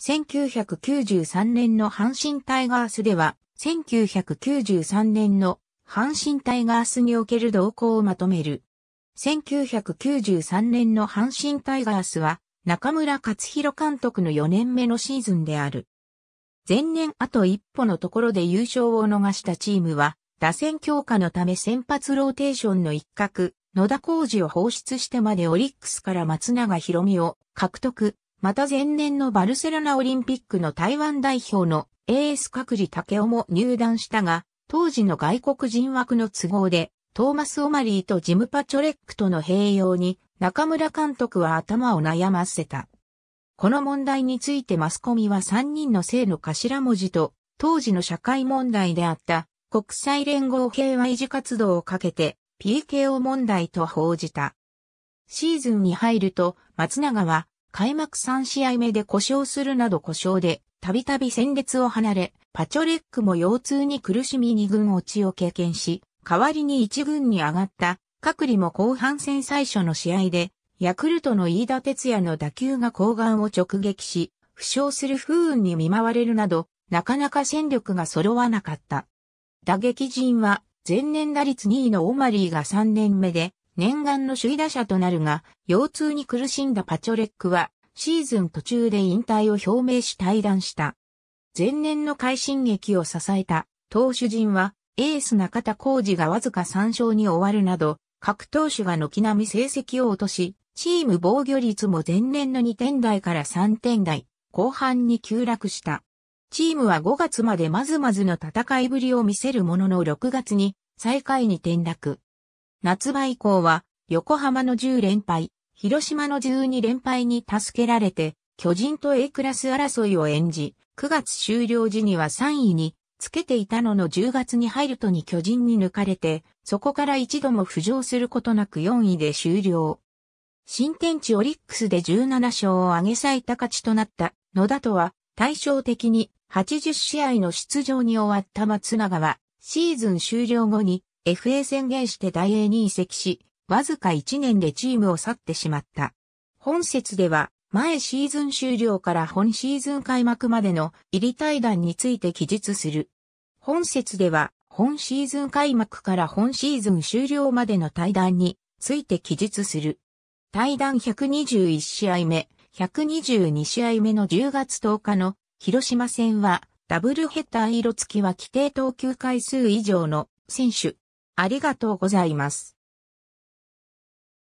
1993年の阪神タイガースでは、1993年の阪神タイガースにおける動向をまとめる。1993年の阪神タイガースは、中村勝弘監督の4年目のシーズンである。前年あと一歩のところで優勝を逃したチームは、打線強化のため先発ローテーションの一角、野田浩二を放出してまでオリックスから松永博美を獲得、また前年のバルセロナオリンピックの台湾代表のエース角里武雄も入団したが、当時の外国人枠の都合で、トーマス・オマリーとジム・パチョレックとの併用に、中村監督は頭を悩ませた。この問題についてマスコミは3人の性の頭文字と、当時の社会問題であった国際連合平和維持活動をかけて PKO 問題と報じた。シーズンに入ると松永は開幕3試合目で故障するなど故障で、たびたび戦列を離れ、パチョレックも腰痛に苦しみ2軍落ちを経験し、代わりに1軍に上がった、隔離も後半戦最初の試合で、ヤクルトの飯田哲也の打球が後眼を直撃し、負傷する不運に見舞われるなど、なかなか戦力が揃わなかった。打撃陣は、前年打率2位のオマリーが3年目で、念願の首位打者となるが、腰痛に苦しんだパチョレックは、シーズン途中で引退を表明し退団した。前年の快進撃を支えた投手陣は、エース中田浩二がわずか3勝に終わるなど、各投手が軒並み成績を落とし、チーム防御率も前年の2点台から3点台、後半に急落した。チームは5月までまずまずの戦いぶりを見せるものの6月に最下位に転落。夏場以降は、横浜の10連敗、広島の12連敗に助けられて、巨人と A クラス争いを演じ、9月終了時には3位につけていたのの10月に入るとに巨人に抜かれて、そこから一度も浮上することなく4位で終了。新天地オリックスで17勝を挙げ最多勝ちとなった野田とは対照的に80試合の出場に終わった松永はシーズン終了後に FA 宣言して大英に移籍し、わずか1年でチームを去ってしまった。本節では、前シーズン終了から本シーズン開幕までの入り対談について記述する。本節では、本シーズン開幕から本シーズン終了までの対談について記述する。対談121試合目、122試合目の10月10日の広島戦は、ダブルヘッダー色付きは規定投球回数以上の選手、ありがとうございます。